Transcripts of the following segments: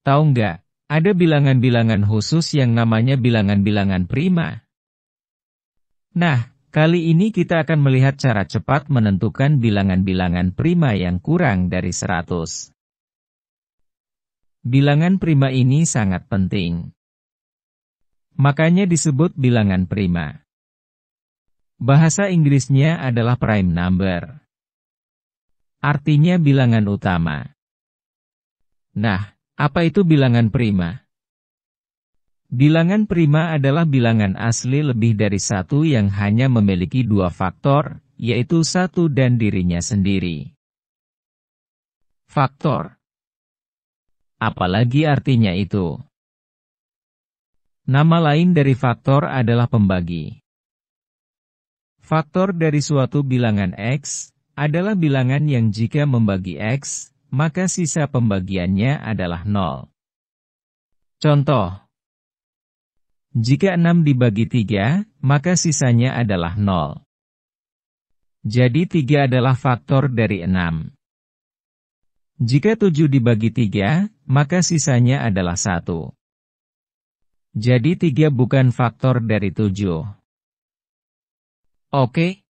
Tahu nggak, ada bilangan-bilangan khusus yang namanya bilangan-bilangan prima. Nah, kali ini kita akan melihat cara cepat menentukan bilangan-bilangan prima yang kurang dari 100. Bilangan prima ini sangat penting. Makanya disebut bilangan prima. Bahasa Inggrisnya adalah prime number. Artinya bilangan utama. Nah, apa itu bilangan prima? Bilangan prima adalah bilangan asli lebih dari satu yang hanya memiliki dua faktor, yaitu satu dan dirinya sendiri. Faktor Apalagi artinya itu. Nama lain dari faktor adalah pembagi. Faktor dari suatu bilangan X adalah bilangan yang jika membagi X, maka sisa pembagiannya adalah 0. Contoh. Jika 6 dibagi 3, maka sisanya adalah 0. Jadi 3 adalah faktor dari 6. Jika 7 dibagi 3, maka sisanya adalah 1. Jadi 3 bukan faktor dari 7. Oke?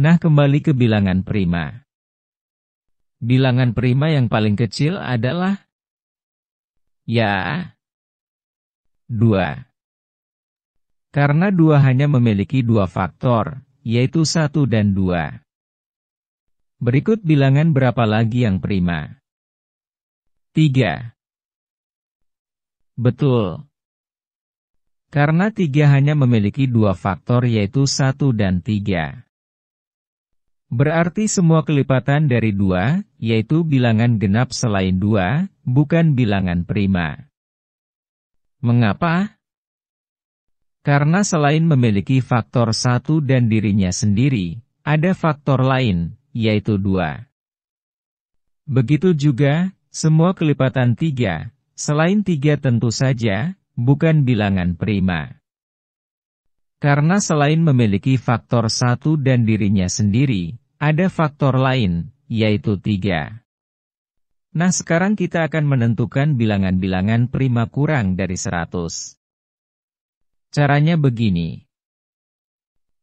Nah kembali ke bilangan prima. Bilangan prima yang paling kecil adalah Ya 2. Karena 2 hanya memiliki dua faktor, yaitu 1 dan 2. Berikut bilangan berapa lagi yang prima. 3. Betul. Karena 3 hanya memiliki dua faktor yaitu 1 dan 3. Berarti semua kelipatan dari dua, yaitu bilangan genap selain dua, bukan bilangan prima. Mengapa? Karena selain memiliki faktor satu dan dirinya sendiri, ada faktor lain, yaitu dua. Begitu juga, semua kelipatan tiga, selain tiga tentu saja, bukan bilangan prima. Karena selain memiliki faktor satu dan dirinya sendiri, ada faktor lain, yaitu tiga. Nah sekarang kita akan menentukan bilangan-bilangan prima kurang dari 100. Caranya begini.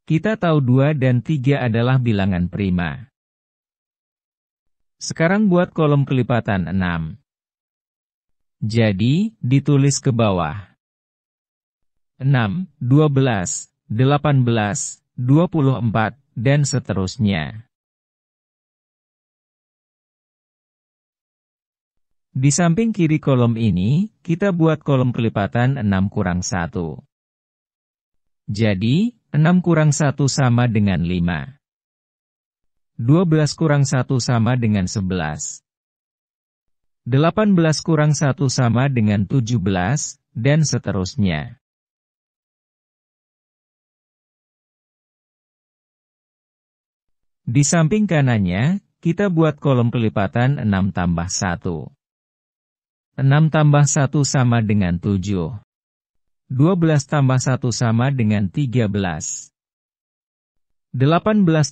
Kita tahu 2 dan 3 adalah bilangan prima. Sekarang buat kolom kelipatan 6. Jadi, ditulis ke bawah. 6, 12, 18, 24, dan seterusnya. Di samping kiri kolom ini, kita buat kolom kelipatan 6 kurang 1. Jadi, 6 kurang 1 sama dengan 5. 12 kurang 1 sama dengan 11. 18 kurang 1 sama dengan 17, dan seterusnya. Di samping kanannya, kita buat kolom kelipatan 6 tambah 1. 6 tambah 1 sama dengan 7. 12 tambah 1 sama dengan 13. 18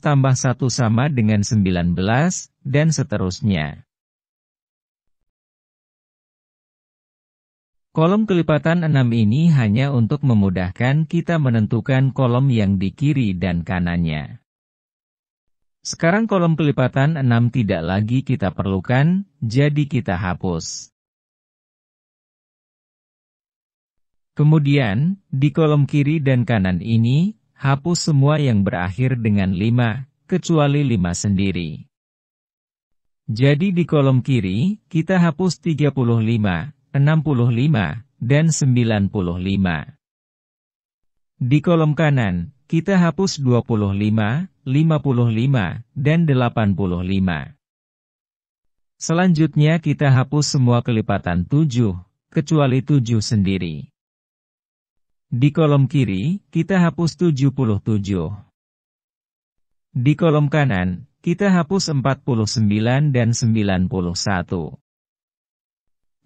tambah 1 sama dengan 19, dan seterusnya. Kolom kelipatan 6 ini hanya untuk memudahkan kita menentukan kolom yang di kiri dan kanannya. Sekarang kolom pelipatan 6 tidak lagi kita perlukan, jadi kita hapus. Kemudian, di kolom kiri dan kanan ini, hapus semua yang berakhir dengan 5, kecuali 5 sendiri. Jadi di kolom kiri, kita hapus 35, 65, dan 95. Di kolom kanan, kita hapus 25, 55, dan 85. Selanjutnya kita hapus semua kelipatan 7, kecuali 7 sendiri. Di kolom kiri, kita hapus 77. Di kolom kanan, kita hapus 49 dan 91.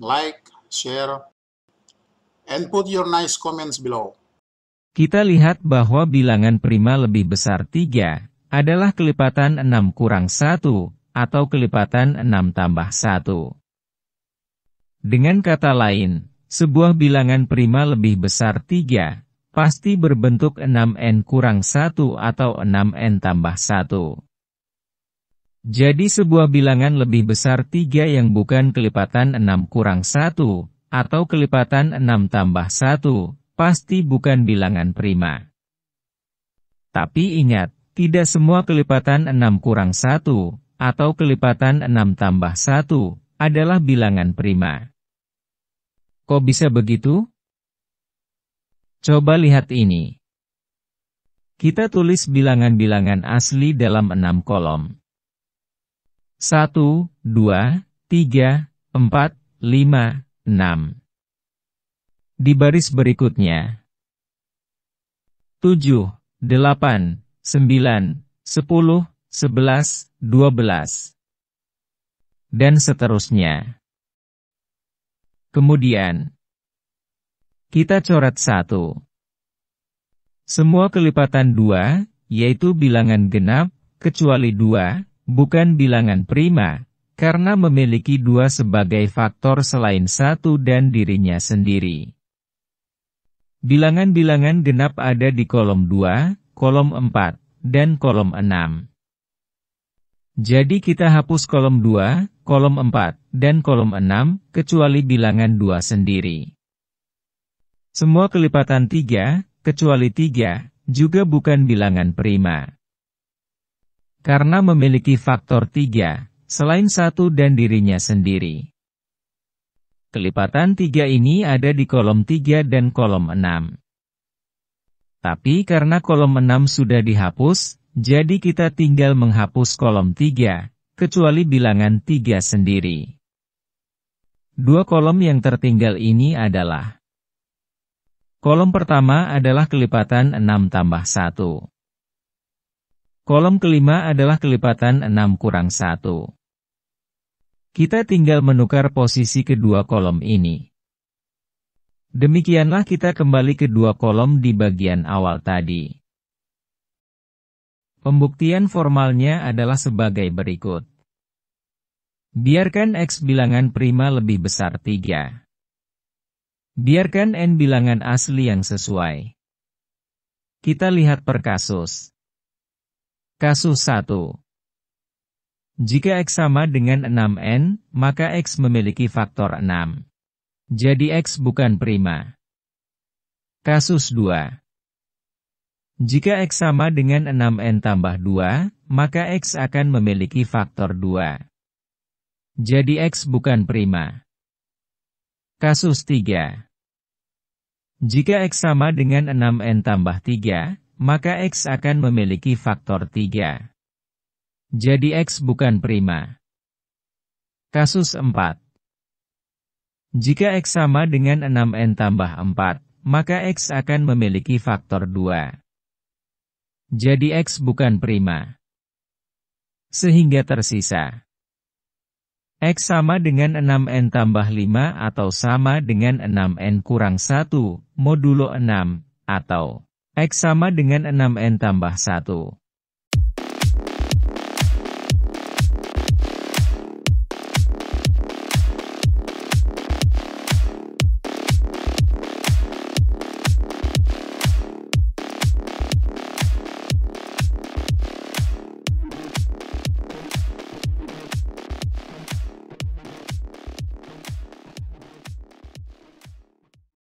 like, share, and put your nice comments below. Kita lihat bahwa bilangan prima lebih besar 3 adalah kelipatan 6 kurang 1 atau kelipatan 6 tambah 1. Dengan kata lain, sebuah bilangan prima lebih besar 3 pasti berbentuk 6n kurang 1 atau 6n tambah 1. Jadi sebuah bilangan lebih besar 3 yang bukan kelipatan 6 kurang 1, atau kelipatan 6 tambah 1, pasti bukan bilangan prima. Tapi ingat, tidak semua kelipatan 6 kurang 1, atau kelipatan 6 tambah 1, adalah bilangan prima. Kok bisa begitu? Coba lihat ini. Kita tulis bilangan-bilangan asli dalam 6 kolom. Satu, dua, tiga, empat, lima, enam. Di baris berikutnya. Tujuh, delapan, sembilan, sepuluh, sebelas, dua belas. Dan seterusnya. Kemudian, kita coret satu. Semua kelipatan dua, yaitu bilangan genap, kecuali dua, bukan bilangan prima, karena memiliki dua sebagai faktor selain satu dan dirinya sendiri. Bilangan-bilangan genap ada di kolom 2, kolom 4, dan kolom 6. Jadi kita hapus kolom 2, kolom 4, dan kolom 6, kecuali bilangan 2 sendiri. Semua kelipatan 3, kecuali 3, juga bukan bilangan prima karena memiliki faktor tiga, selain satu dan dirinya sendiri. Kelipatan tiga ini ada di kolom tiga dan kolom enam. Tapi karena kolom enam sudah dihapus, jadi kita tinggal menghapus kolom tiga, kecuali bilangan tiga sendiri. Dua kolom yang tertinggal ini adalah Kolom pertama adalah kelipatan enam tambah satu. Kolom kelima adalah kelipatan 6 kurang 1. Kita tinggal menukar posisi kedua kolom ini. Demikianlah kita kembali ke dua kolom di bagian awal tadi. Pembuktian formalnya adalah sebagai berikut. Biarkan X bilangan prima lebih besar 3. Biarkan N bilangan asli yang sesuai. Kita lihat per kasus. Kasus 1 Jika X sama dengan 6N, maka X memiliki faktor 6. Jadi X bukan prima. Kasus 2 Jika X sama dengan 6N tambah 2, maka X akan memiliki faktor 2. Jadi X bukan prima. Kasus 3 Jika X sama dengan 6N tambah 3, maka X akan memiliki faktor 3. Jadi X bukan prima. Kasus 4. Jika X sama dengan 6N tambah 4, maka X akan memiliki faktor 2. Jadi X bukan prima. Sehingga tersisa. X sama dengan 6N tambah 5 atau sama dengan 6N kurang 1, modulo 6, atau X sama dengan 6N tambah 1.